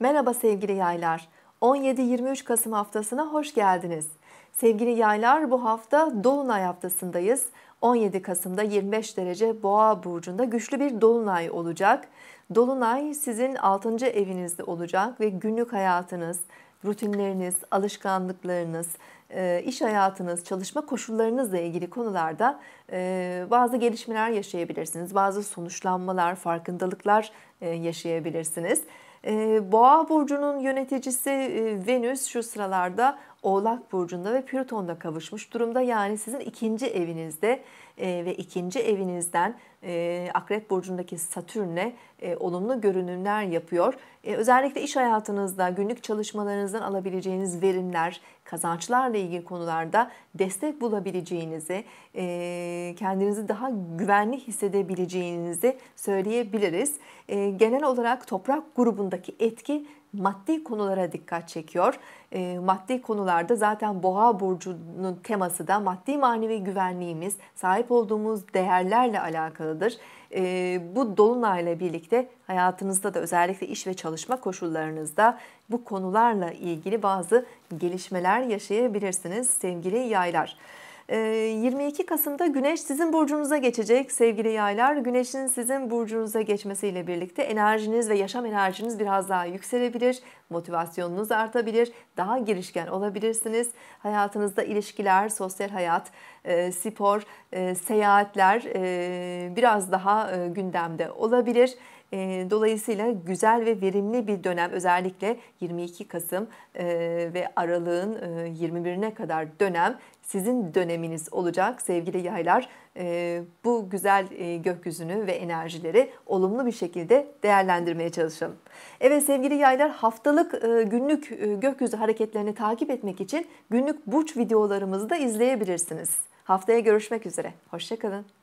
Merhaba sevgili yaylar. 17-23 Kasım haftasına hoş geldiniz. Sevgili yaylar bu hafta Dolunay haftasındayız. 17 Kasım'da 25 derece Boğa burcunda güçlü bir dolunay olacak. Dolunay sizin 6. evinizde olacak ve günlük hayatınız, rutinleriniz, alışkanlıklarınız, e, iş hayatınız, çalışma koşullarınızla ilgili konularda e, bazı gelişmeler yaşayabilirsiniz. Bazı sonuçlanmalar, farkındalıklar e, yaşayabilirsiniz. Ee, Boğa burcunun yöneticisi e, Venüs şu sıralarda Oğlak Burcu'nda ve Plüton'da kavuşmuş durumda. Yani sizin ikinci evinizde e, ve ikinci evinizden e, Akrep Burcu'ndaki Satürn'e e, olumlu görünümler yapıyor. E, özellikle iş hayatınızda, günlük çalışmalarınızdan alabileceğiniz verimler, kazançlarla ilgili konularda destek bulabileceğinizi, e, kendinizi daha güvenli hissedebileceğinizi söyleyebiliriz. E, genel olarak toprak grubundaki etki maddi konulara dikkat çekiyor. E, maddi konularda zaten Boğa burcunun teması da maddi manevi güvenliğimiz, sahip olduğumuz değerlerle alakalıdır. E, bu dolunayla birlikte hayatınızda da özellikle iş ve çalışma koşullarınızda bu konularla ilgili bazı gelişmeler yaşayabilirsiniz sevgili yaylar. 22 ee, Kasım'da Güneş sizin burcunuza geçecek sevgili yaylar. Güneşin sizin burcunuza geçmesiyle birlikte enerjiniz ve yaşam enerjiniz biraz daha yükselebilir. Motivasyonunuz artabilir. Daha girişken olabilirsiniz. Hayatınızda ilişkiler, sosyal hayat, e, spor, e, seyahatler e, biraz daha gündemde olabilir. E, dolayısıyla güzel ve verimli bir dönem özellikle 22 Kasım e, ve Aralık'ın e, 21'ine kadar dönem sizin döneminiz olacak sevgili yaylar. E, bu güzel e, gökyüzünü ve enerjileri olumlu bir şekilde değerlendirmeye çalışalım. Evet sevgili yaylar haftalık e, günlük e, gökyüzü hareketlerini takip etmek için günlük burç videolarımızı da izleyebilirsiniz. Haftaya görüşmek üzere. Hoşçakalın.